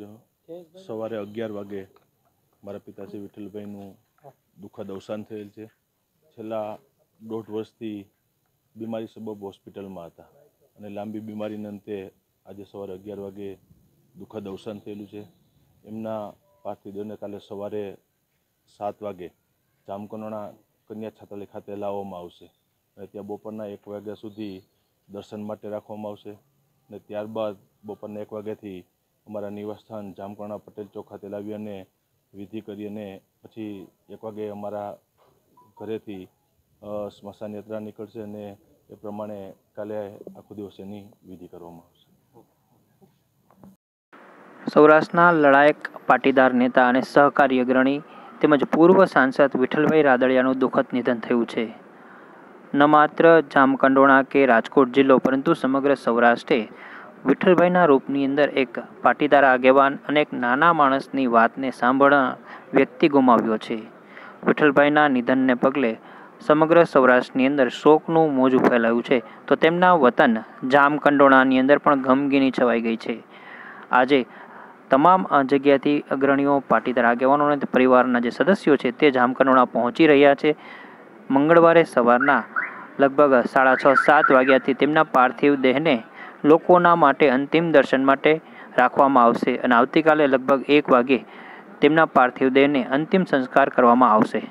જો સવારે અગિયાર વાગે મારા પિતાશ્રી વિઠ્ઠલભાઈનું દુઃખદ અવસાન થયેલ છે છેલ્લા દોઢ વર્ષથી બીમારી સબબ હોસ્પિટલમાં હતા અને લાંબી બીમારીના અંતે આજે સવારે અગિયાર વાગે દુઃખદ અવસાન થયેલું છે એમના પાર્થિવદેવને કાલે સવારે સાત વાગે જામકનોણા કન્યા છાતાલી ખાતે લાવવામાં આવશે અને ત્યાં બપોરના એક વાગ્યા સુધી દર્શન માટે રાખવામાં આવશે અને ત્યારબાદ બપોરના એક વાગ્યાથી અમારા નિવાસસ્થાન જામકરણા પટેલ ચોક ખાતે લાવી અને વિધિ કરી અને પછી એક વાગે અમારા ઘરેથી સ્મશાન યાત્રા નીકળશે અને એ પ્રમાણે કાલે આખો દિવસ એની વિધિ કરવામાં આવશે સૌરાષ્ટ્રના લડાયક પાટીદાર નેતા અને સહકારી અગ્રણી તેમજ પૂર્વ સાંસદ વિઠ્ઠલભાઈ રાદડિયાનું દુઃખદ નિધન થયું છે ન માત્ર જામકંડોણા કે રાજકોટ જિલ્લો પરંતુ સમગ્ર સૌરાષ્ટ્રે વિઠ્ઠલભાઈના રૂપની અંદર એક પાટીદાર આગેવાન અને એક નાના માણસની વાતને સાંભળવા વ્યક્તિ ગુમાવ્યો છે વિઠ્ઠલભાઈના નિધનને પગલે સમગ્ર સૌરાષ્ટ્રની અંદર શોકનું મોજું ફેલાયું છે તો તેમના વતન જામકંડોળાની અંદર પણ ગમગીની છવાઈ ગઈ છે આજે તમામ જગ્યાથી અગ્રણીઓ પાટીદાર આગેવાનો અને પરિવારના જે સદસ્યો છે તે જામકંડોળા પહોંચી રહ્યા છે મંગળવારે સવારના લગભગ સાડા છ સાત વાગ્યાથી તેમના પાર્થિવ દેહને લોકોના માટે અંતિમ દર્શન માટે રાખવામાં આવશે અને આવતીકાલે લગભગ એક વાગે તેમના પાર્થિવ દેહને અંતિમ સંસ્કાર કરવામાં આવશે